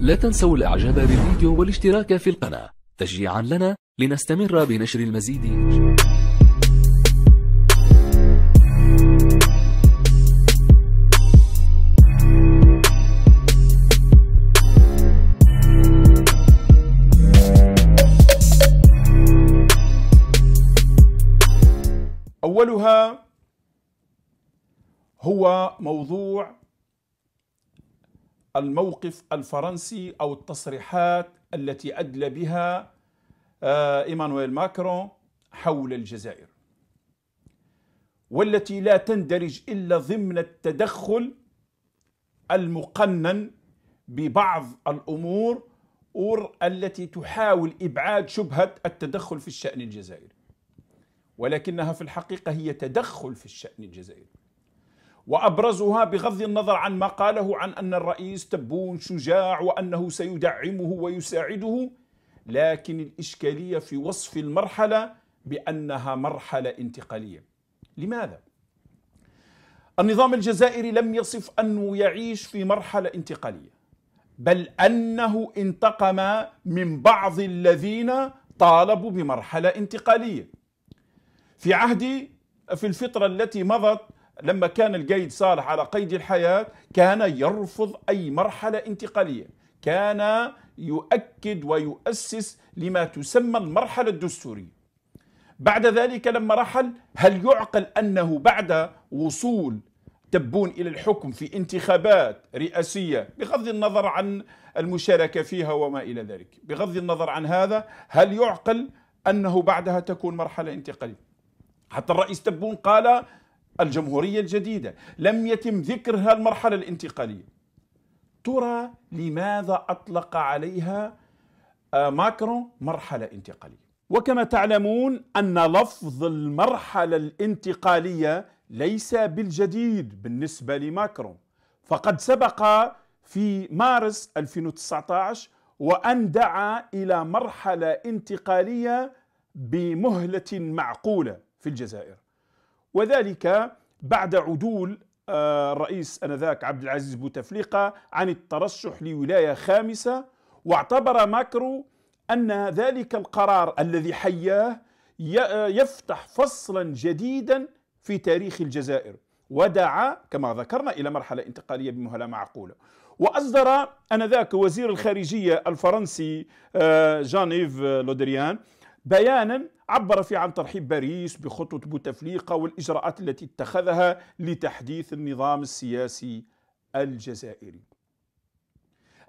لا تنسوا الإعجاب بالفيديو والاشتراك في القناة تشجيعا لنا لنستمر بنشر المزيد أولها هو موضوع الموقف الفرنسي أو التصريحات التي أدلى بها آه، إيمانويل ماكرون حول الجزائر والتي لا تندرج إلا ضمن التدخل المقنن ببعض الأمور التي تحاول إبعاد شبهة التدخل في الشأن الجزائري ولكنها في الحقيقة هي تدخل في الشأن الجزائري وأبرزها بغض النظر عن ما قاله عن أن الرئيس تبون شجاع وأنه سيدعمه ويساعده لكن الإشكالية في وصف المرحلة بأنها مرحلة انتقالية لماذا؟ النظام الجزائري لم يصف أنه يعيش في مرحلة انتقالية بل أنه انتقم من بعض الذين طالبوا بمرحلة انتقالية في عهد في الفترة التي مضت لما كان القيد صالح على قيد الحياة كان يرفض أي مرحلة انتقالية كان يؤكد ويؤسس لما تسمى المرحلة الدستورية بعد ذلك لما رحل هل يعقل أنه بعد وصول تبون إلى الحكم في انتخابات رئاسية بغض النظر عن المشاركة فيها وما إلى ذلك بغض النظر عن هذا هل يعقل أنه بعدها تكون مرحلة انتقالية حتى الرئيس تبون قال الجمهورية الجديدة لم يتم ذكر هالمرحلة الانتقالية ترى لماذا أطلق عليها آه، ماكرون مرحلة انتقالية وكما تعلمون أن لفظ المرحلة الانتقالية ليس بالجديد بالنسبة لماكرون فقد سبق في مارس 2019 وأن دعا إلى مرحلة انتقالية بمهلة معقولة في الجزائر وذلك بعد عدول الرئيس آه، انذاك عبد العزيز بوتفليقه عن الترشح لولايه خامسه واعتبر ماكرو ان ذلك القرار الذي حياه يفتح فصلا جديدا في تاريخ الجزائر ودعا كما ذكرنا الى مرحله انتقاليه بمهله معقوله واصدر انذاك وزير الخارجيه الفرنسي آه، جان ايف لودريان بيانا عبر فيه عن ترحيب باريس بخطوة بوتفليقه والاجراءات التي اتخذها لتحديث النظام السياسي الجزائري.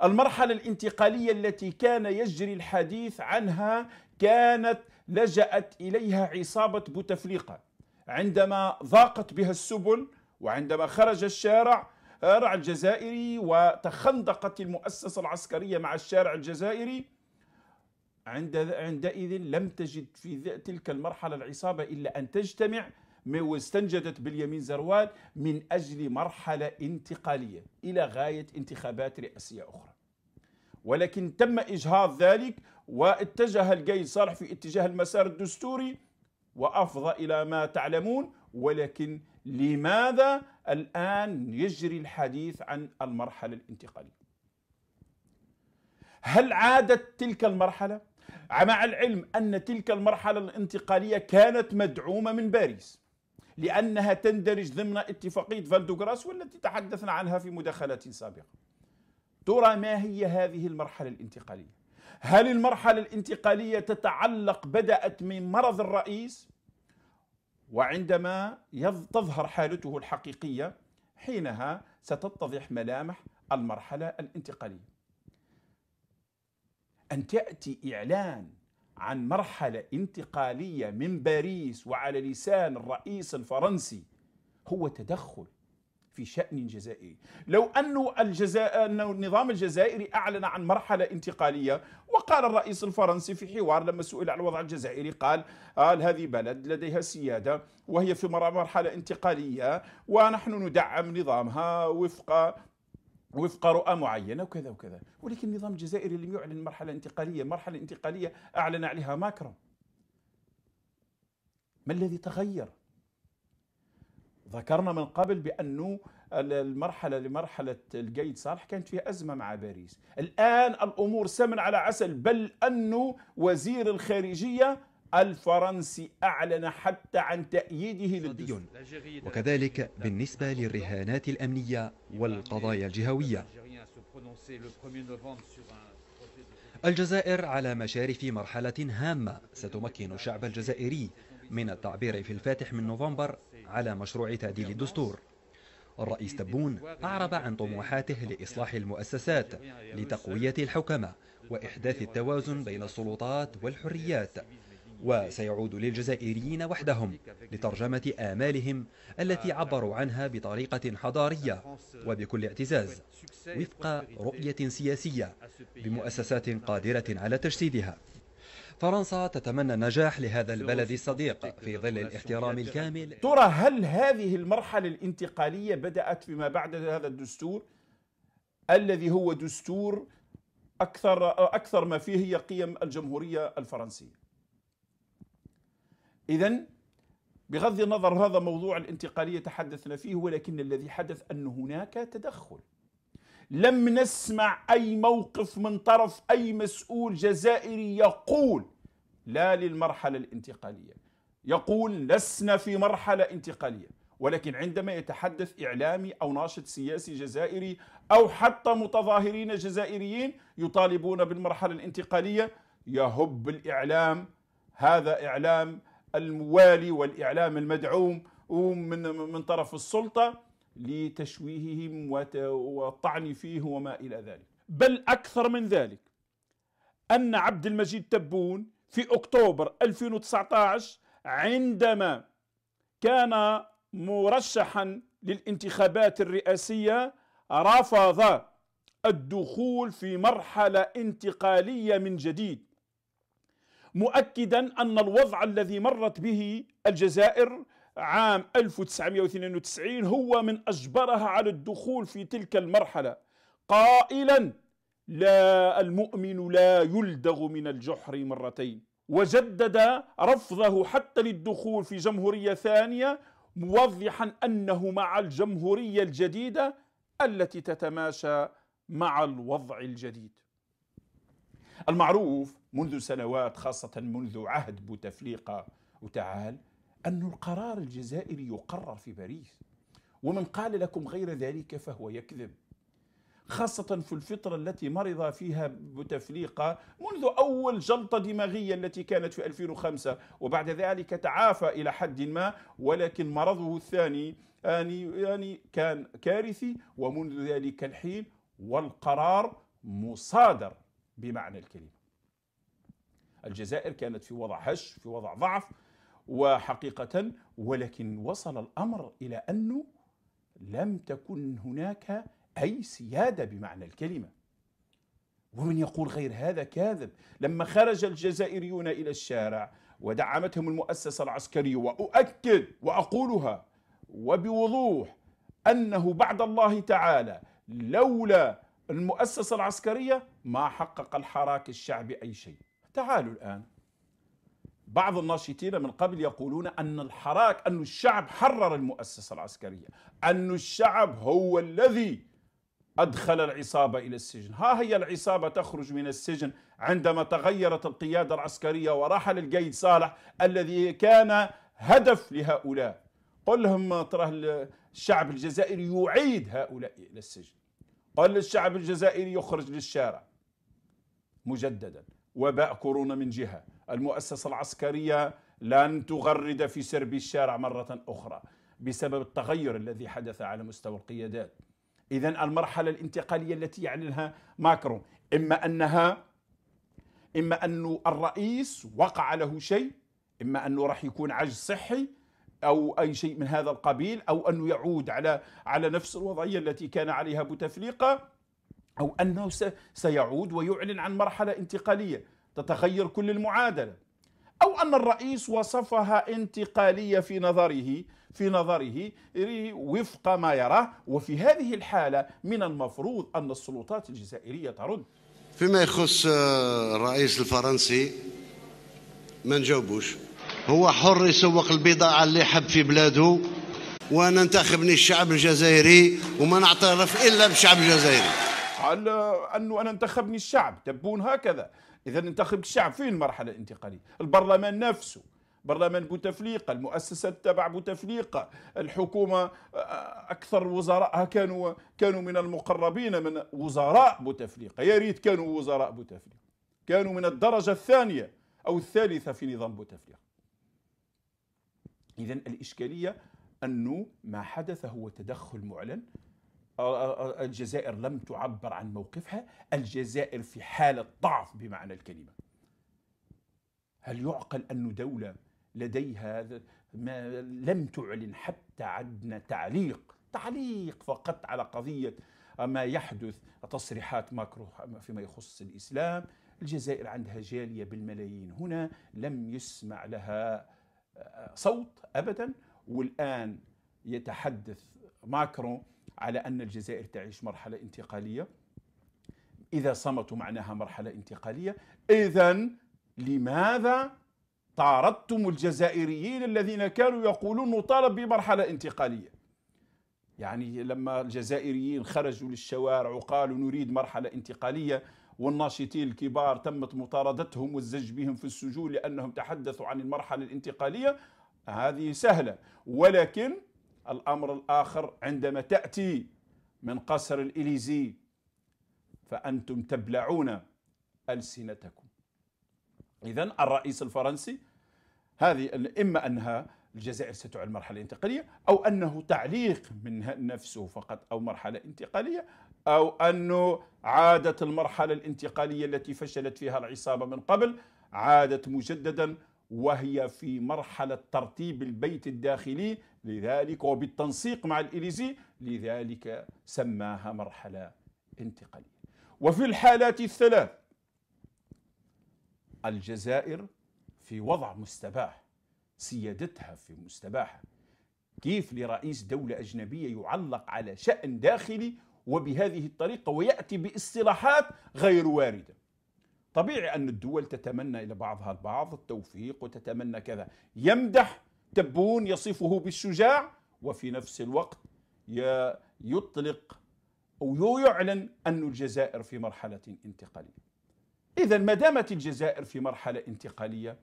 المرحله الانتقاليه التي كان يجري الحديث عنها كانت لجأت اليها عصابه بوتفليقه عندما ضاقت بها السبل وعندما خرج الشارع الشارع الجزائري وتخندقت المؤسسه العسكريه مع الشارع الجزائري عند عندئذ لم تجد في تلك المرحلة العصابة إلا أن تجتمع واستنجدت باليمين زروال من أجل مرحلة انتقالية إلى غاية انتخابات رئاسية أخرى ولكن تم إجهاض ذلك واتجه القيد صالح في اتجاه المسار الدستوري وأفضى إلى ما تعلمون ولكن لماذا الآن يجري الحديث عن المرحلة الانتقالية هل عادت تلك المرحلة؟ مع العلم أن تلك المرحلة الانتقالية كانت مدعومة من باريس لأنها تندرج ضمن اتفاقية فالدوغراس والتي تحدثنا عنها في مداخلات سابقة ترى ما هي هذه المرحلة الانتقالية؟ هل المرحلة الانتقالية تتعلق بدأت من مرض الرئيس؟ وعندما تظهر حالته الحقيقية حينها ستتضح ملامح المرحلة الانتقالية أن تأتي إعلان عن مرحلة انتقالية من باريس وعلى لسان الرئيس الفرنسي هو تدخل في شأن جزائري لو أنه, الجزائر أنه النظام الجزائري أعلن عن مرحلة انتقالية وقال الرئيس الفرنسي في حوار لما سئل عن الوضع الجزائري قال قال آه، هذه بلد لديها سيادة وهي في مرحلة انتقالية ونحن ندعم نظامها وفق وفق رؤى معينه وكذا وكذا، ولكن النظام الجزائري لم يعلن مرحله انتقاليه، مرحله انتقاليه اعلن عليها ماكرون. ما الذي تغير؟ ذكرنا من قبل بانه المرحله لمرحله القيد صالح كانت فيها ازمه مع باريس، الان الامور سمن على عسل بل انه وزير الخارجيه الفرنسي أعلن حتى عن تأييده للدستور وكذلك بالنسبة للرهانات الأمنية والقضايا الجهوية الجزائر على مشارف مرحلة هامة ستمكن الشعب الجزائري من التعبير في الفاتح من نوفمبر على مشروع تعديل الدستور الرئيس تبون أعرب عن طموحاته لإصلاح المؤسسات لتقوية الحكمة وإحداث التوازن بين السلطات والحريات وسيعود للجزائريين وحدهم لترجمة آمالهم التي عبروا عنها بطريقة حضارية وبكل اعتزاز وفق رؤية سياسية بمؤسسات قادرة على تجسيدها فرنسا تتمنى النجاح لهذا البلد الصديق في ظل الاحترام الكامل ترى هل هذه المرحلة الانتقالية بدأت فيما بعد هذا الدستور الذي هو دستور أكثر أكثر ما فيه هي قيم الجمهورية الفرنسية إذا بغض النظر هذا موضوع الانتقالية تحدثنا فيه ولكن الذي حدث أن هناك تدخل لم نسمع أي موقف من طرف أي مسؤول جزائري يقول لا للمرحلة الانتقالية يقول لسنا في مرحلة انتقالية ولكن عندما يتحدث إعلامي أو ناشط سياسي جزائري أو حتى متظاهرين جزائريين يطالبون بالمرحلة الانتقالية يهب الإعلام هذا إعلام الموالي والإعلام المدعوم من من طرف السلطة لتشويههم والطعن فيه وما إلى ذلك بل أكثر من ذلك أن عبد المجيد تبون في أكتوبر 2019 عندما كان مرشحا للانتخابات الرئاسية رفض الدخول في مرحلة انتقالية من جديد مؤكدا أن الوضع الذي مرت به الجزائر عام 1992 هو من أجبرها على الدخول في تلك المرحلة قائلا لا المؤمن لا يلدغ من الجحر مرتين وجدد رفضه حتى للدخول في جمهورية ثانية موضحا أنه مع الجمهورية الجديدة التي تتماشى مع الوضع الجديد المعروف منذ سنوات خاصة منذ عهد بوتفليقة وتعال أن القرار الجزائري يقرر في باريس ومن قال لكم غير ذلك فهو يكذب خاصة في الفترة التي مرض فيها بوتفليقة منذ أول جلطة دماغية التي كانت في 2005 وبعد ذلك تعافى إلى حد ما ولكن مرضه الثاني يعني, يعني كان كارثي ومنذ ذلك الحين والقرار مصادر بمعنى الكلمة الجزائر كانت في وضع هش في وضع ضعف وحقيقة ولكن وصل الأمر إلى أنه لم تكن هناك أي سيادة بمعنى الكلمة ومن يقول غير هذا كاذب لما خرج الجزائريون إلى الشارع ودعمتهم المؤسسة العسكرية وأؤكد وأقولها وبوضوح أنه بعد الله تعالى لولا المؤسسة العسكرية ما حقق الحراك الشعبي أي شيء تعالوا الآن بعض الناشطين من قبل يقولون أن الحراك أن الشعب حرر المؤسسة العسكرية أن الشعب هو الذي أدخل العصابة إلى السجن ها هي العصابة تخرج من السجن عندما تغيرت القيادة العسكرية ورحل القيد صالح الذي كان هدف لهؤلاء قل لهم ترى الشعب الجزائري يعيد هؤلاء إلى السجن قال الشعب الجزائري يخرج للشارع مجددا وباء كورونا من جهة المؤسسة العسكرية لن تغرد في سرب الشارع مرة أخرى بسبب التغير الذي حدث على مستوى القيادات إذا المرحلة الانتقالية التي يعلنها ماكرون إما أنها إما أن الرئيس وقع له شيء إما أنه راح يكون عجز صحي او اي شيء من هذا القبيل او انه يعود على على نفس الوضعيه التي كان عليها بوتفليقه او انه سيعود ويعلن عن مرحله انتقاليه تتغير كل المعادله او ان الرئيس وصفها انتقاليه في نظره في نظره وفق ما يراه وفي هذه الحاله من المفروض ان السلطات الجزائريه ترد فيما يخص الرئيس الفرنسي ما نجاوبوش هو حر يسوق البضاعة اللي يحب في بلاده وأنا انتخبني الشعب الجزائري وما نعترف إلا بالشعب الجزائري على أنه أنا انتخبني الشعب تبون هكذا إذا انتخب الشعب فين المرحلة الانتقالية البرلمان نفسه برلمان بوتفليقه المؤسسه تبع بوتفليقه الحكومه آه، اكثر وزرائها كانوا كانوا من المقربين من وزراء بوتفليقه يا ريت كانوا وزراء بوتفليقه كانوا من الدرجه الثانيه او الثالثه في نظام بوتفليقه إذا الإشكالية أنه ما حدث هو تدخل معلن الجزائر لم تعبر عن موقفها الجزائر في حالة ضعف بمعنى الكلمة هل يعقل أن دولة لديها ما لم تعلن حتى عدنا تعليق تعليق فقط على قضية ما يحدث تصريحات ماكرو فيما يخص الإسلام الجزائر عندها جالية بالملايين هنا لم يسمع لها صوت ابدا والان يتحدث ماكرون على ان الجزائر تعيش مرحله انتقاليه اذا صمتوا معناها مرحله انتقاليه اذا لماذا طاردتم الجزائريين الذين كانوا يقولون نطالب بمرحله انتقاليه يعني لما الجزائريين خرجوا للشوارع وقالوا نريد مرحله انتقاليه والناشطين الكبار تمت مطاردتهم والزج بهم في السجون لأنهم تحدثوا عن المرحلة الانتقالية هذه سهلة ولكن الأمر الآخر عندما تأتي من قصر الإليزي فأنتم تبلعون ألسنتكم إذا الرئيس الفرنسي هذه إما أنها الجزائر ستعد مرحلة انتقالية أو أنه تعليق من نفسه فقط أو مرحلة انتقالية أو أنه عادت المرحلة الانتقالية التي فشلت فيها العصابة من قبل عادت مجددا وهي في مرحلة ترتيب البيت الداخلي لذلك وبالتنسيق مع الإليزي لذلك سماها مرحلة انتقالية وفي الحالات الثلاث الجزائر في وضع مستباح سيادتها في مستباحة كيف لرئيس دولة أجنبية يعلق على شأن داخلي وبهذه الطريقة ويأتي باصطلاحات غير واردة طبيعي أن الدول تتمنى إلى بعضها البعض التوفيق وتتمنى كذا يمدح تبون يصفه بالشجاع وفي نفس الوقت يطلق أو يعلن أن الجزائر في مرحلة انتقالية إذا ما دامت الجزائر في مرحلة انتقالية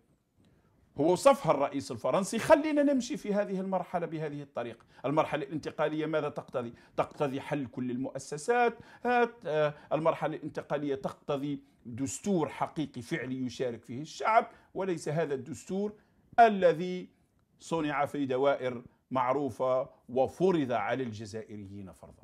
هو وصفها الرئيس الفرنسي خلينا نمشي في هذه المرحلة بهذه الطريقة المرحلة الانتقالية ماذا تقتضي؟ تقتضي حل كل المؤسسات هات آه، المرحلة الانتقالية تقتضي دستور حقيقي فعلي يشارك فيه الشعب وليس هذا الدستور الذي صنع في دوائر معروفة وفرض على الجزائريين فرضا